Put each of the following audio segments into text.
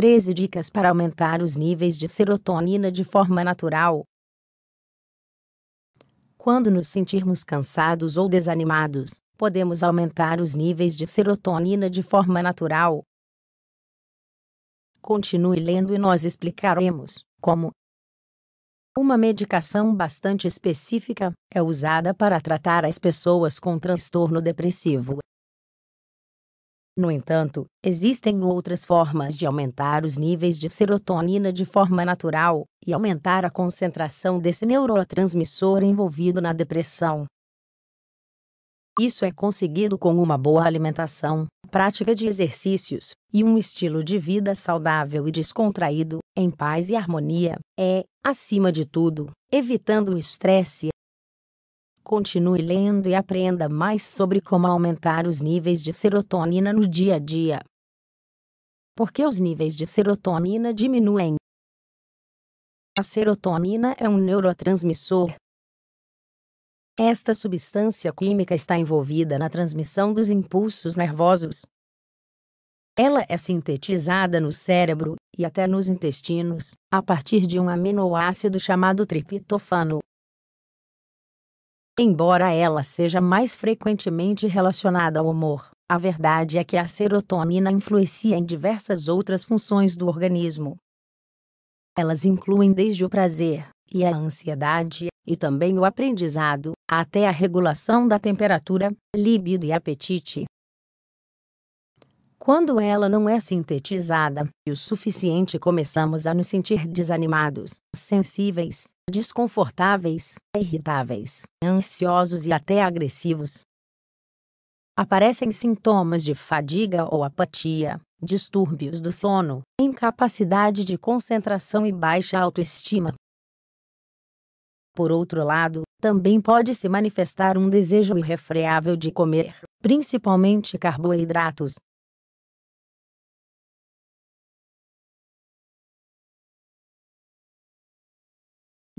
13 dicas para aumentar os níveis de serotonina de forma natural. Quando nos sentirmos cansados ou desanimados, podemos aumentar os níveis de serotonina de forma natural. Continue lendo e nós explicaremos como. Uma medicação bastante específica é usada para tratar as pessoas com transtorno depressivo no entanto, existem outras formas de aumentar os níveis de serotonina de forma natural e aumentar a concentração desse neurotransmissor envolvido na depressão. Isso é conseguido com uma boa alimentação, prática de exercícios e um estilo de vida saudável e descontraído, em paz e harmonia, é, acima de tudo, evitando o estresse Continue lendo e aprenda mais sobre como aumentar os níveis de serotonina no dia a dia. Por que os níveis de serotonina diminuem? A serotonina é um neurotransmissor. Esta substância química está envolvida na transmissão dos impulsos nervosos. Ela é sintetizada no cérebro e até nos intestinos a partir de um aminoácido chamado triptofano. Embora ela seja mais frequentemente relacionada ao humor, a verdade é que a serotonina influencia em diversas outras funções do organismo. Elas incluem desde o prazer, e a ansiedade, e também o aprendizado, até a regulação da temperatura, libido e apetite. Quando ela não é sintetizada é o suficiente, começamos a nos sentir desanimados, sensíveis, desconfortáveis, irritáveis, ansiosos e até agressivos. Aparecem sintomas de fadiga ou apatia, distúrbios do sono, incapacidade de concentração e baixa autoestima. Por outro lado, também pode se manifestar um desejo irrefreável de comer, principalmente carboidratos,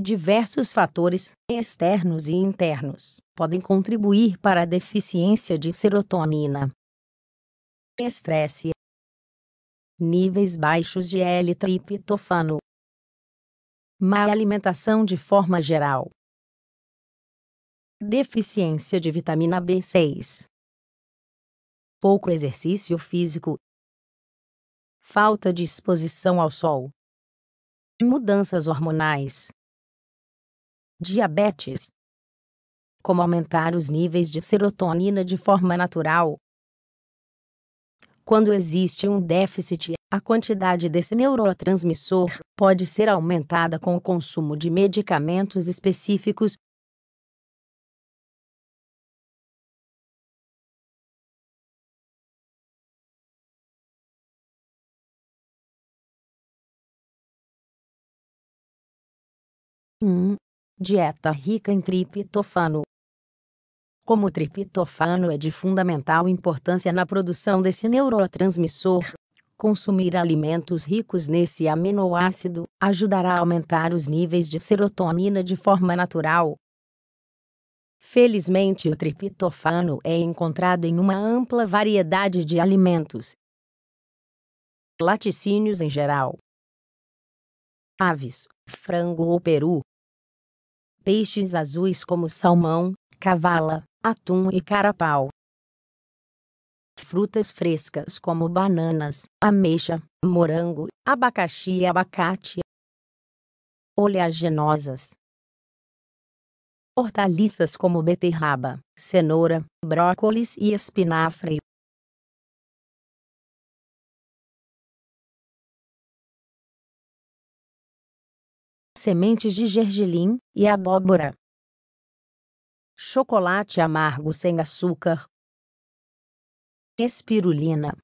diversos fatores, externos e internos, podem contribuir para a deficiência de serotonina. Estresse. Níveis baixos de L-triptofano. Má alimentação de forma geral. Deficiência de vitamina B6. Pouco exercício físico. Falta de exposição ao sol. Mudanças hormonais diabetes. Como aumentar os níveis de serotonina de forma natural? Quando existe um déficit, a quantidade desse neurotransmissor pode ser aumentada com o consumo de medicamentos específicos. Um Dieta rica em triptofano. Como o triptofano é de fundamental importância na produção desse neurotransmissor, consumir alimentos ricos nesse aminoácido ajudará a aumentar os níveis de serotonina de forma natural. Felizmente, o triptofano é encontrado em uma ampla variedade de alimentos, laticínios em geral, aves, frango ou peru, peixes azuis como salmão, cavala, atum e carapau. Frutas frescas como bananas, ameixa, morango, abacaxi e abacate. Oleaginosas. Hortaliças como beterraba, cenoura, brócolis e espinafre. sementes de gergelim e abóbora. Chocolate amargo sem açúcar. Espirulina.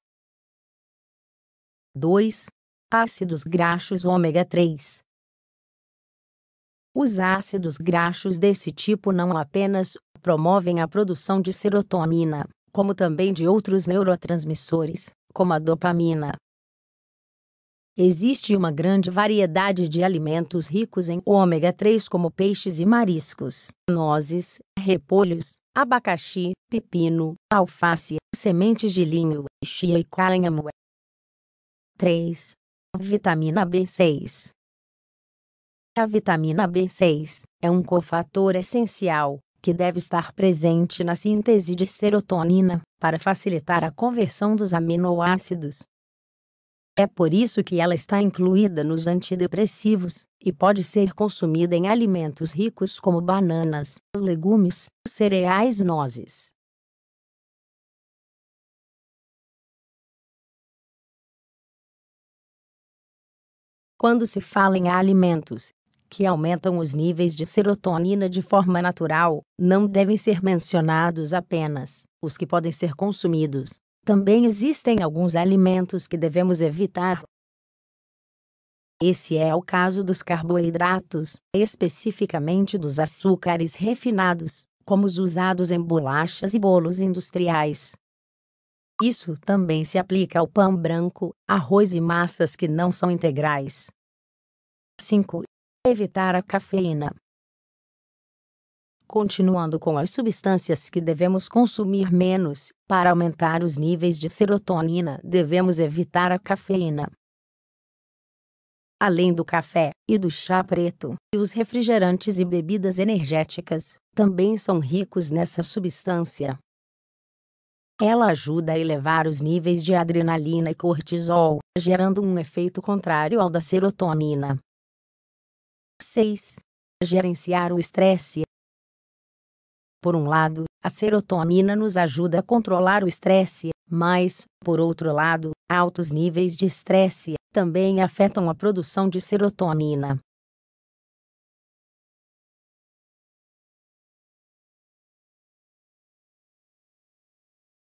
2. Ácidos graxos ômega 3. Os ácidos graxos desse tipo não apenas promovem a produção de serotonina, como também de outros neurotransmissores, como a dopamina, Existe uma grande variedade de alimentos ricos em ômega 3 como peixes e mariscos, nozes, repolhos, abacaxi, pepino, alface, sementes de linho, chia e cânhamo. 3. Vitamina B6 A vitamina B6 é um cofator essencial que deve estar presente na síntese de serotonina para facilitar a conversão dos aminoácidos é por isso que ela está incluída nos antidepressivos e pode ser consumida em alimentos ricos como bananas, legumes, cereais, nozes. Quando se fala em alimentos que aumentam os níveis de serotonina de forma natural, não devem ser mencionados apenas os que podem ser consumidos, também existem alguns alimentos que devemos evitar. Esse é o caso dos carboidratos, especificamente dos açúcares refinados, como os usados em bolachas e bolos industriais. Isso também se aplica ao pão branco, arroz e massas que não são integrais. 5. Evitar a cafeína continuando com as substâncias que devemos consumir menos, para aumentar os níveis de serotonina, devemos evitar a cafeína. Além do café e do chá preto, e os refrigerantes e bebidas energéticas também são ricos nessa substância. Ela ajuda a elevar os níveis de adrenalina e cortisol, gerando um efeito contrário ao da serotonina. 6. Gerenciar o estresse por um lado, a serotonina nos ajuda a controlar o estresse, mas, por outro lado, altos níveis de estresse também afetam a produção de serotonina.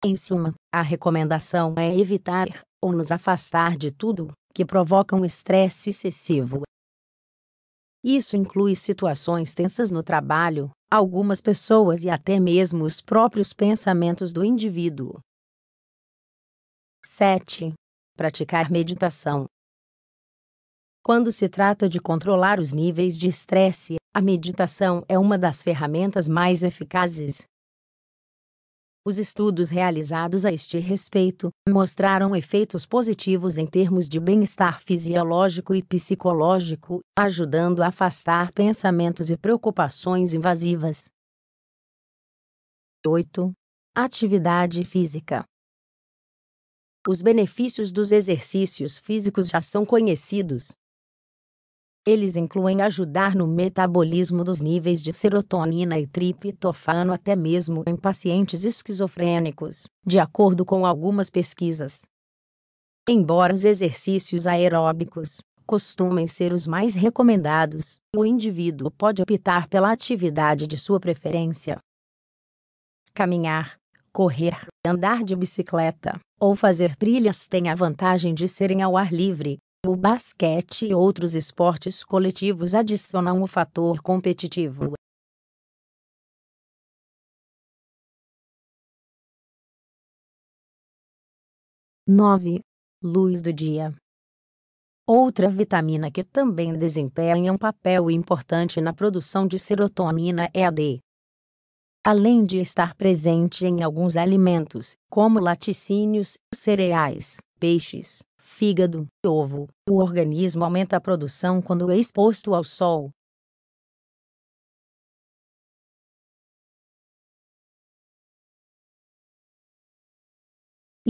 Em suma, a recomendação é evitar ou nos afastar de tudo que provoca um estresse excessivo. Isso inclui situações tensas no trabalho, algumas pessoas e até mesmo os próprios pensamentos do indivíduo. 7. Praticar meditação. Quando se trata de controlar os níveis de estresse, a meditação é uma das ferramentas mais eficazes. Os estudos realizados a este respeito mostraram efeitos positivos em termos de bem-estar fisiológico e psicológico, ajudando a afastar pensamentos e preocupações invasivas. 8. Atividade física. Os benefícios dos exercícios físicos já são conhecidos, eles incluem ajudar no metabolismo dos níveis de serotonina e triptofano até mesmo em pacientes esquizofrênicos, de acordo com algumas pesquisas. Embora os exercícios aeróbicos costumem ser os mais recomendados, o indivíduo pode optar pela atividade de sua preferência. Caminhar, correr, andar de bicicleta ou fazer trilhas têm a vantagem de serem ao ar livre, o basquete e outros esportes coletivos adicionam o fator competitivo. Nove. Luz do dia. Outra vitamina que também desempenha um papel importante na produção de serotonina é a D. Além de estar presente em alguns alimentos, como laticínios, cereais, peixes, fígado, ovo. O organismo aumenta a produção quando é exposto ao sol.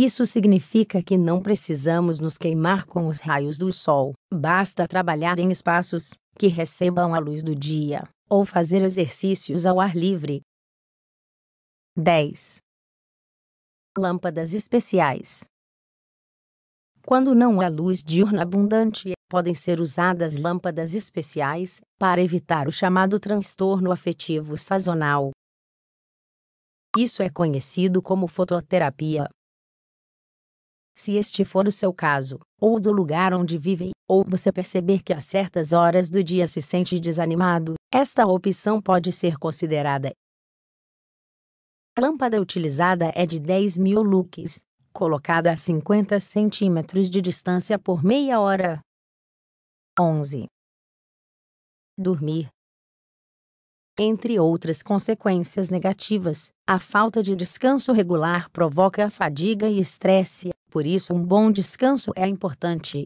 Isso significa que não precisamos nos queimar com os raios do sol, basta trabalhar em espaços que recebam a luz do dia ou fazer exercícios ao ar livre. 10. Lâmpadas especiais. Quando não há luz diurna abundante, podem ser usadas lâmpadas especiais para evitar o chamado transtorno afetivo sazonal. Isso é conhecido como fototerapia. Se este for o seu caso, ou do lugar onde vivem, ou você perceber que a certas horas do dia se sente desanimado, esta opção pode ser considerada. A lâmpada utilizada é de 10 mil lux, colocada a 50 centímetros de distância por meia hora. 11. Dormir. Entre outras consequências negativas, a falta de descanso regular provoca fadiga e estresse, por isso, um bom descanso é importante.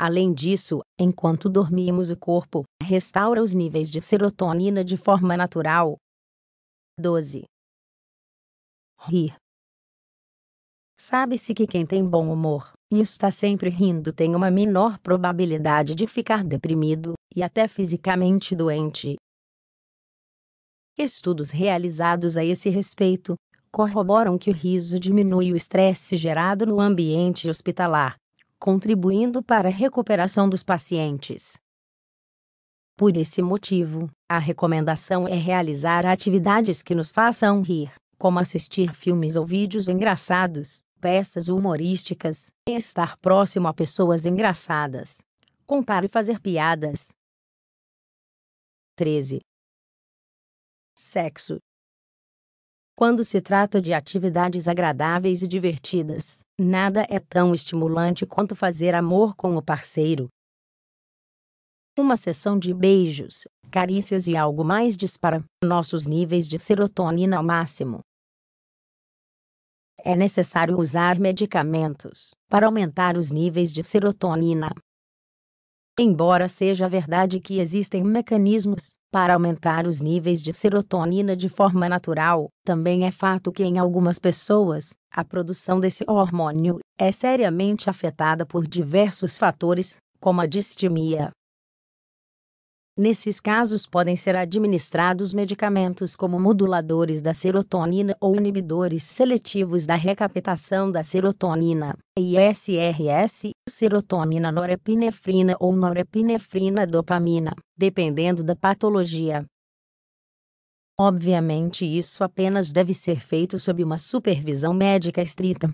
Além disso, enquanto dormimos, o corpo restaura os níveis de serotonina de forma natural. 12. Rir. Sabe-se que quem tem bom humor e está sempre rindo tem uma menor probabilidade de ficar deprimido e até fisicamente doente. Estudos realizados a esse respeito corroboram que o riso diminui o estresse gerado no ambiente hospitalar, contribuindo para a recuperação dos pacientes. Por esse motivo, a recomendação é realizar atividades que nos façam rir, como assistir filmes ou vídeos engraçados, peças humorísticas, estar próximo a pessoas engraçadas, contar e fazer piadas. 13. Sexo. Quando se trata de atividades agradáveis e divertidas, nada é tão estimulante quanto fazer amor com o parceiro. Uma sessão de beijos, carícias e algo mais dispara nossos níveis de serotonina ao máximo. É necessário usar medicamentos para aumentar os níveis de serotonina. Embora seja verdade que existem mecanismos para aumentar os níveis de serotonina de forma natural, também é fato que em algumas pessoas, a produção desse hormônio é seriamente afetada por diversos fatores, como a distimia, Nesses casos podem ser administrados medicamentos como moduladores da serotonina ou inibidores seletivos da recaptação da serotonina, ISRS, serotonina norepinefrina ou norepinefrina dopamina, dependendo da patologia. Obviamente, isso apenas deve ser feito sob uma supervisão médica estrita,